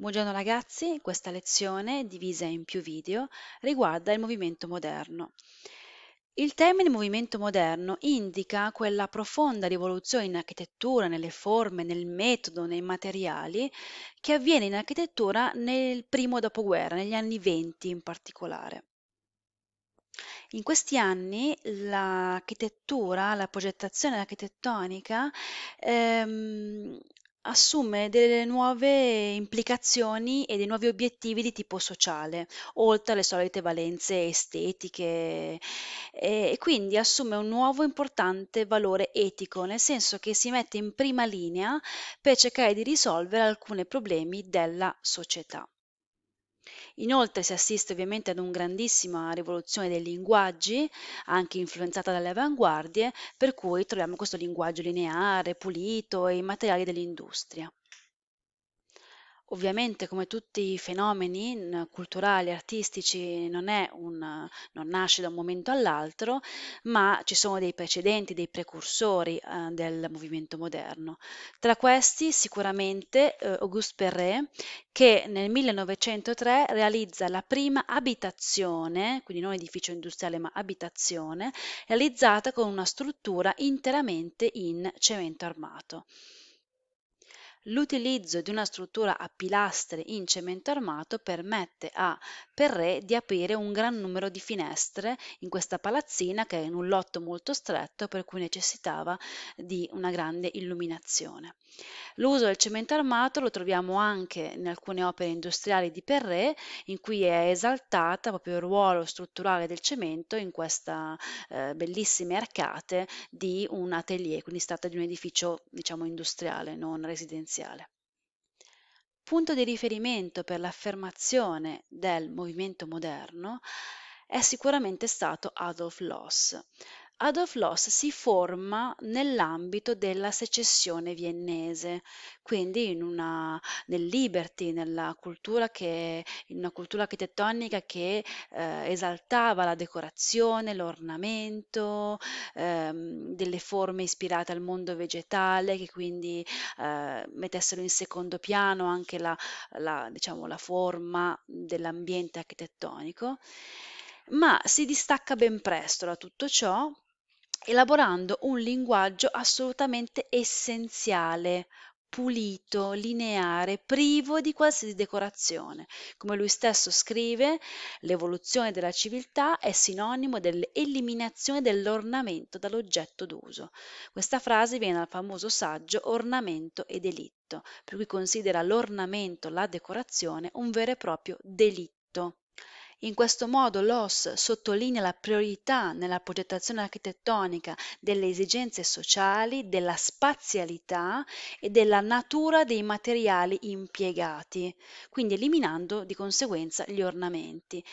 Buongiorno ragazzi, questa lezione, divisa in più video, riguarda il movimento moderno. Il termine movimento moderno indica quella profonda rivoluzione in architettura, nelle forme, nel metodo, nei materiali, che avviene in architettura nel primo dopoguerra, negli anni 20 in particolare. In questi anni l'architettura, la progettazione architettonica ehm, assume delle nuove implicazioni e dei nuovi obiettivi di tipo sociale, oltre alle solite valenze estetiche e quindi assume un nuovo importante valore etico, nel senso che si mette in prima linea per cercare di risolvere alcuni problemi della società. Inoltre si assiste ovviamente ad una grandissima rivoluzione dei linguaggi, anche influenzata dalle avanguardie, per cui troviamo questo linguaggio lineare, pulito e i materiali dell'industria. Ovviamente, come tutti i fenomeni culturali, artistici, non è un non nasce da un momento all'altro, ma ci sono dei precedenti, dei precursori, ehm, del movimento moderno. Tra questi sicuramente, uhm, Auguste Perret, che nel 1903 realizza la prima abitazione, quindi non edificio industriale, ma abitazione, realizzata con una struttura interamente in cemento armato. L'utilizzo di una struttura a pilastri in cemento armato permette a per re di aprire un gran numero di finestre in questa palazzina che è in un lotto molto stretto per cui necessitava di una grande illuminazione. L'uso del cemento armato lo troviamo anche in alcune opere industriali di Perret in cui è esaltata proprio il ruolo strutturale del cemento in queste eh, bellissime arcate di un atelier, quindi si tratta di un edificio diciamo industriale, non residenziale punto di riferimento per l'affermazione del movimento moderno è sicuramente stato Adolf Loss. Adolf Loss si forma nell'ambito della secessione viennese, quindi una, nel liberty, nella cultura che, in una cultura architettonica che eh, esaltava la decorazione, l'ornamento, ehm, delle forme ispirate al mondo vegetale, che quindi eh, mettessero in secondo piano anche la, la, diciamo, la forma dell'ambiente architettonico ma si distacca ben presto da tutto ciò elaborando un linguaggio assolutamente essenziale, pulito, lineare, privo di qualsiasi decorazione. Come lui stesso scrive, l'evoluzione della civiltà è sinonimo dell'eliminazione dell'ornamento dall'oggetto d'uso. Questa frase viene dal famoso saggio Ornamento e delitto, per cui considera l'ornamento, la decorazione, un vero e proprio delitto. In questo modo l'OS sottolinea la priorità nella progettazione architettonica delle esigenze sociali, della spazialità e della natura dei materiali impiegati, quindi eliminando di conseguenza gli ornamenti.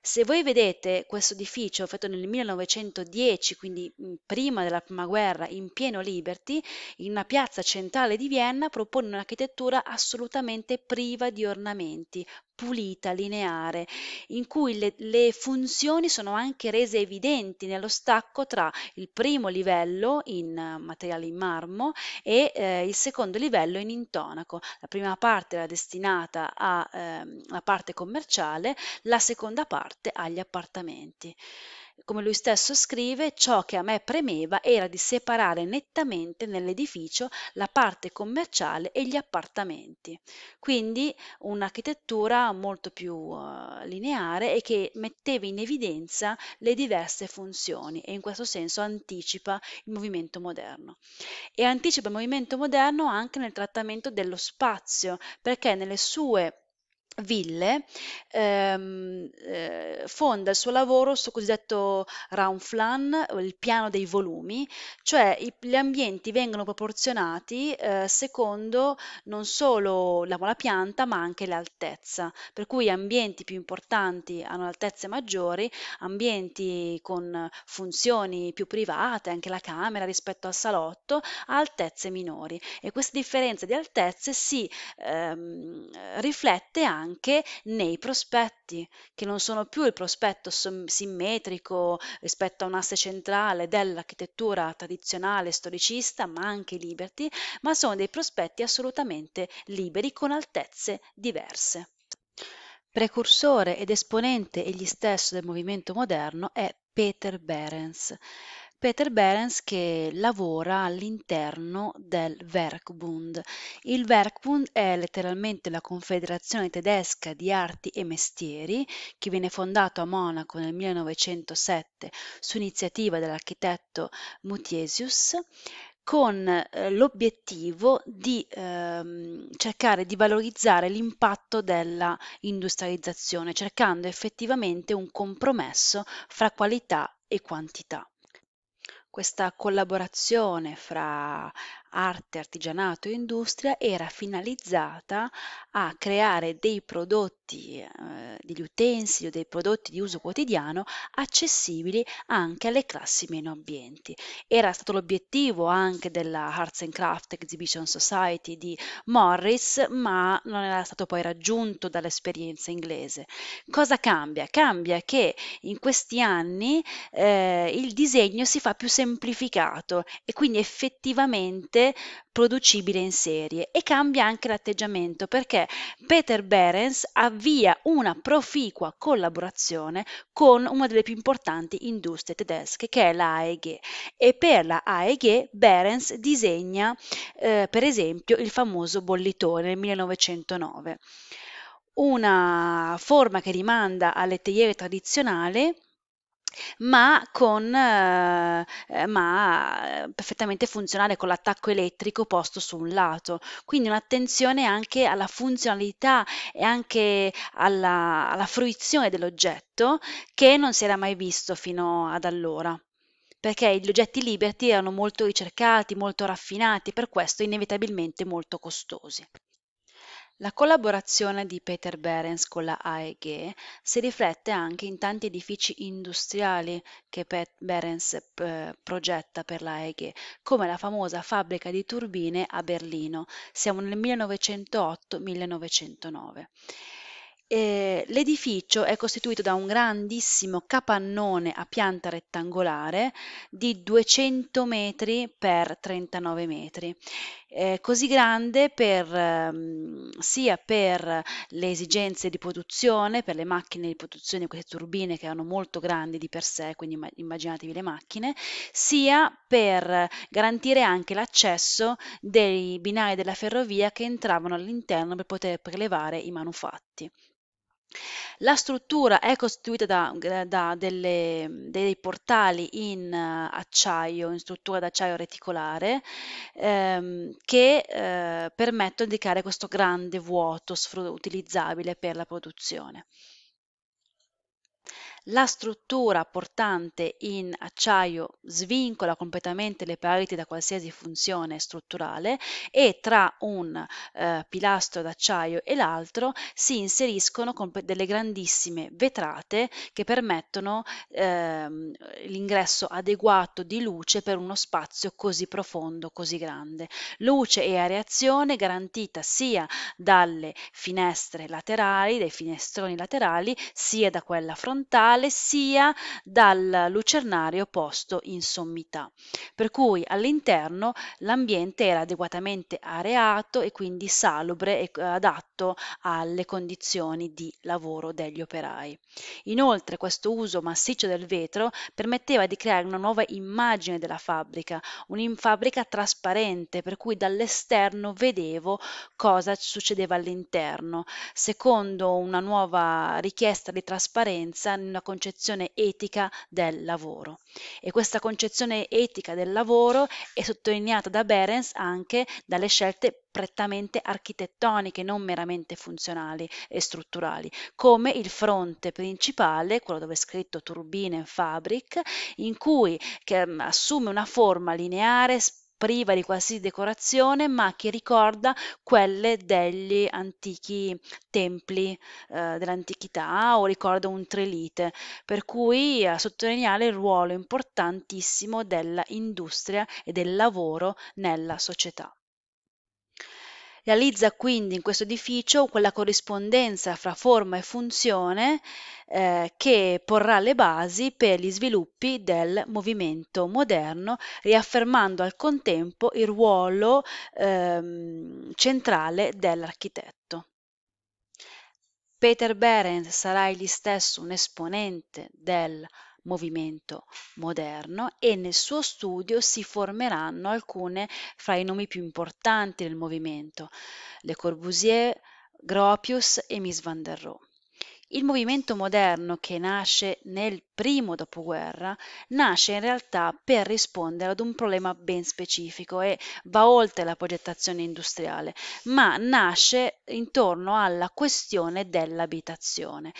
Se voi vedete questo edificio fatto nel 1910, quindi prima della prima guerra, in pieno Liberty, in una piazza centrale di Vienna propone un'architettura assolutamente priva di ornamenti, pulita, lineare, in cui le, le, funzioni sono anche rese evidenti nello stacco tra il primo livello in eh, materiale in marmo e eh, il secondo livello in intonaco. La prima parte era destinata alla eh, parte commerciale, la seconda parte agli appartamenti. Come lui stesso scrive, ciò che a me premeva era di separare nettamente nell'edificio la parte commerciale e gli appartamenti. Quindi un'architettura molto più uh, lineare e che metteva in evidenza le diverse funzioni e in questo senso anticipa il movimento moderno. E anticipa il movimento moderno anche nel trattamento dello spazio, perché nelle sue ville, ehm, eh, fonda il suo lavoro sul cosiddetto Raumflan, il piano dei volumi, cioè i- gli ambienti vengono proporzionati eh, secondo non solo la, la pianta ma anche l'altezza, per cui ambienti più importanti hanno altezze maggiori, ambienti con funzioni più private, anche la camera rispetto al salotto, ha altezze minori e questa differenza di altezze si ehm, riflette anche anche nei prospetti, che non sono più il prospetto simmetrico rispetto a un'asse centrale dell'architettura tradizionale storicista, ma anche liberty, ma sono dei prospetti assolutamente liberi con altezze diverse. Precursore ed esponente egli stesso del movimento moderno è Peter Behrens. Peter Behrens che lavora all'interno del Werkbund. Il Werkbund è letteralmente la Confederazione tedesca di arti e mestieri che viene fondato a Monaco nel 1907 su iniziativa dell'architetto Mutiesius con eh, l'obiettivo di ehm, cercare di valorizzare l'impatto della industrializzazione, cercando effettivamente un compromesso fra qualità e quantità questa collaborazione fra arte, artigianato e industria era finalizzata a creare dei prodotti, eh, degli utensili o dei prodotti di uso quotidiano accessibili anche alle classi meno ambienti. Era stato l'obiettivo anche della Arts and Craft Exhibition Society di Morris, ma non era stato poi raggiunto dall'esperienza inglese. Cosa cambia? Cambia che in questi anni eh, il disegno si fa più semplificato e quindi effettivamente facilmente producibile in serie e cambia anche l'atteggiamento perché Peter Behrens avvia una proficua collaborazione con una delle più importanti industrie tedesche che è la AEG e per la AEG Berens disegna eh, per esempio il famoso bollitore nel 1909 una forma che rimanda alle teiere tradizionali ma con ehm, ma eh, perfettamente funzionale con l'attacco elettrico posto su un lato. Quindi un'attenzione anche alla funzionalità e anche alla, alla fruizione dell'oggetto che non si era mai visto fino ad allora perché gli oggetti Liberty erano molto ricercati, molto raffinati per questo inevitabilmente molto costosi. La collaborazione di Peter Behrens con la AEG si riflette anche in tanti edifici industriali che Pet Behrens eh, progetta per la AEG, come la famosa fabbrica di turbine a Berlino, siamo nel 1908-1909. Eh, l'edificio è costituito da un grandissimo capannone a pianta rettangolare di 200 metri per 39 metri eh, così grande per, ehm, sia per le esigenze di produzione, per le macchine di produzione, queste turbine che erano molto grandi di per sé, quindi immaginatevi le macchine, sia per garantire anche l'accesso dei binari della ferrovia che entravano all'interno per poter prelevare i manufatti. La struttura è costituita da, eh, da delle, dei portali in eh, acciaio, in struttura d'acciaio reticolare, ehm, che eh, permettono di creare questo grande vuoto sfru- utilizzabile per la produzione la struttura portante in acciaio svincola completamente le pareti da qualsiasi funzione strutturale e tra un eh, pilastro d'acciaio e l'altro si inseriscono delle grandissime vetrate che permettono eh, l'ingresso adeguato di luce per uno spazio così profondo, così grande. Luce e areazione garantita sia dalle finestre laterali, dai finestroni laterali, sia da quella frontale totale sia dal lucernario posto in sommità, per cui all'interno l'ambiente era adeguatamente areato e quindi salubre e eh, adatto alle condizioni di lavoro degli operai. Inoltre questo uso massiccio del vetro permetteva di creare una nuova immagine della fabbrica, un'infabbrica trasparente per cui dall'esterno vedevo cosa succedeva all'interno. Secondo una nuova richiesta di trasparenza una concezione etica del lavoro. E questa concezione etica del lavoro è sottolineata da Berens anche dalle scelte prettamente architettoniche, non meramente funzionali e strutturali, come il fronte principale, quello dove è scritto Turbine Fabric, in cui mm, assume una forma lineare, priva di qualsiasi decorazione, ma che ricorda quelle degli antichi templi eh, dell'antichità o ricorda un trelite, per cui a sottolineare il ruolo importantissimo dell'industria e del lavoro nella società. Realizza quindi in questo edificio quella corrispondenza fra forma e funzione eh, che porrà le basi per gli sviluppi del movimento moderno, riaffermando al contempo il ruolo ehm, centrale dell'architetto. Peter Behrens sarà egli stesso un esponente del movimento moderno e nel suo studio si formeranno alcune fra i nomi più importanti del movimento, Le Corbusier, Gropius e Mies van der Rohe. Il movimento moderno che nasce nel primo dopoguerra nasce in realtà per rispondere ad un problema ben specifico e va oltre la progettazione industriale, ma nasce intorno alla questione dell'abitazione.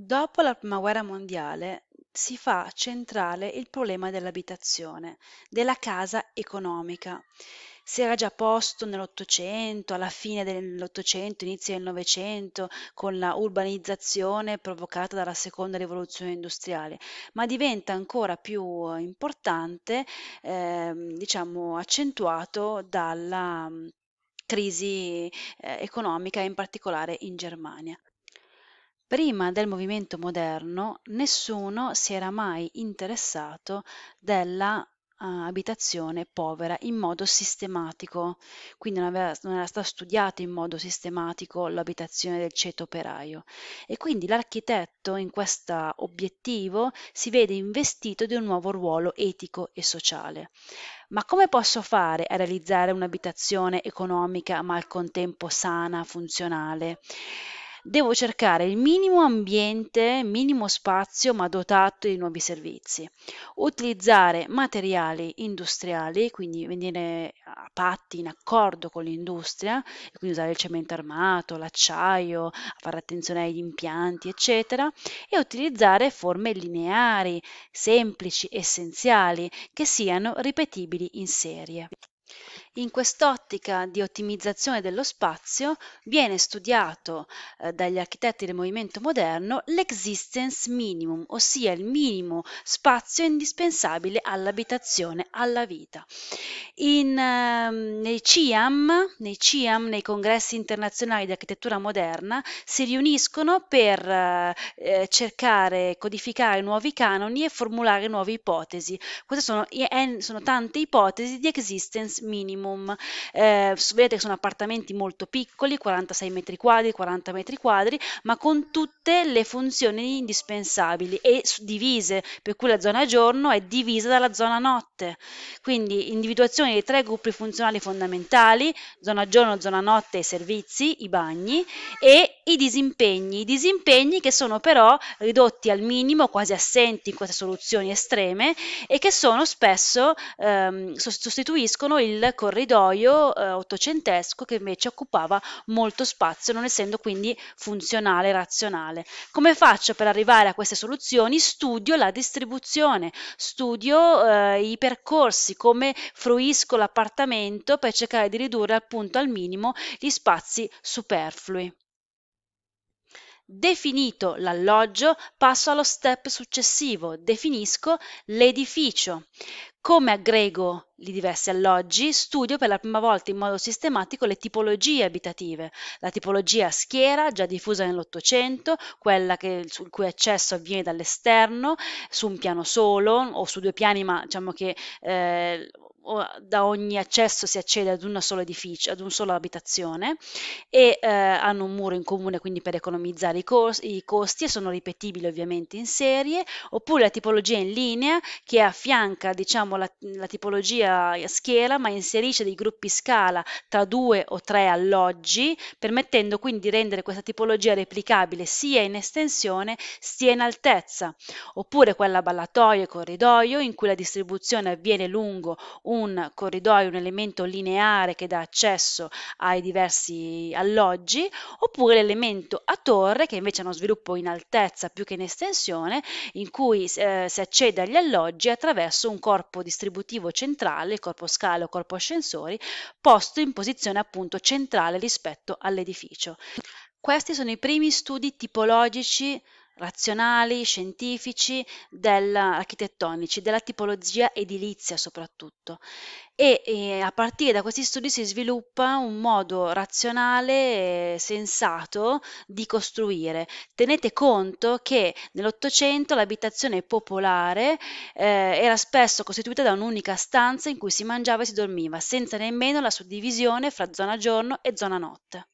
Dopo la Prima Guerra Mondiale si fa centrale il problema dell'abitazione, della casa economica. Si era già posto nell'Ottocento, alla fine dell'Ottocento, inizio del Novecento, con la urbanizzazione provocata dalla seconda rivoluzione industriale, ma diventa ancora più eh, importante, eh, diciamo, accentuato dalla mm, crisi eh, economica, in particolare in Germania. Prima del movimento moderno nessuno si era mai interessato della eh, abitazione povera in modo sistematico, quindi non, aveva, non era stata studiata in modo sistematico l'abitazione del ceto operaio e quindi l'architetto in questo obiettivo si vede investito di un nuovo ruolo etico e sociale. Ma come posso fare a realizzare un'abitazione economica ma al contempo sana, funzionale? devo cercare il minimo ambiente, minimo spazio, ma dotato di nuovi servizi. Utilizzare materiali industriali, quindi venire a patti in accordo con l'industria, quindi usare il cemento armato, l'acciaio, fare attenzione agli impianti, eccetera, e utilizzare forme lineari, semplici, essenziali, che siano ripetibili in serie. In quest'ottica di ottimizzazione dello spazio viene studiato eh, dagli architetti del movimento moderno l'existence minimum, ossia il minimo spazio indispensabile all'abitazione, alla vita. In, eh, nei, CIAM, nei, CIAM, nei congressi internazionali di architettura moderna, si riuniscono per eh, eh, cercare, codificare nuovi canoni e formulare nuove ipotesi. Queste sono, sono tante ipotesi di existence minimum minimum. Eh, vedete che sono appartamenti molto piccoli, 46 metri quadri, 40 metri quadri, ma con tutte le funzioni indispensabili e divise, per cui la zona giorno è divisa dalla zona notte. Quindi individuazione dei tre gruppi funzionali fondamentali, zona giorno, zona notte e servizi, i bagni, e i disimpegni, i disimpegni che sono però ridotti al minimo, quasi assenti in queste soluzioni estreme e che sono spesso ehm, sostituiscono il correttivo corridoio eh, ottocentesco che invece occupava molto spazio, non essendo quindi funzionale e razionale. Come faccio per arrivare a queste soluzioni? Studio la distribuzione, studio eh, i percorsi, come fruisco l'appartamento per cercare di ridurre appunto al minimo gli spazi superflui. Definito l'alloggio, passo allo step successivo, definisco l'edificio. Come aggrego i diversi alloggi, studio per la prima volta in modo sistematico le tipologie abitative, la tipologia schiera, già diffusa nell'Ottocento, quella che, sul cui accesso avviene dall'esterno, su un piano solo o su due piani, ma diciamo che eh, da ogni accesso si accede ad, un solo edificio, ad un solo abitazione e eh, hanno un muro in comune quindi per economizzare i, cos- i, costi e sono ripetibili ovviamente in serie oppure la tipologia in linea che affianca diciamo la, la tipologia a schiera ma inserisce dei gruppi scala tra due o tre alloggi permettendo quindi di rendere questa tipologia replicabile sia in estensione sia in altezza oppure quella ballatoio e corridoio in cui la distribuzione avviene lungo un un corridoio, un elemento lineare che dà accesso ai diversi alloggi, oppure l'elemento a torre che invece è uno sviluppo in altezza più che in estensione, in cui eh, si accede agli alloggi attraverso un corpo distributivo centrale, corpo scale o corpo ascensori, posto in posizione appunto centrale rispetto all'edificio. Questi sono i primi studi tipologici razionali, scientifici, del, architettonici, della tipologia edilizia soprattutto. E, e, a partire da questi studi si sviluppa un modo razionale e sensato di costruire. Tenete conto che nell'Ottocento l'abitazione popolare eh, era spesso costituita da un'unica stanza in cui si mangiava e si dormiva, senza nemmeno la suddivisione fra zona giorno e zona notte.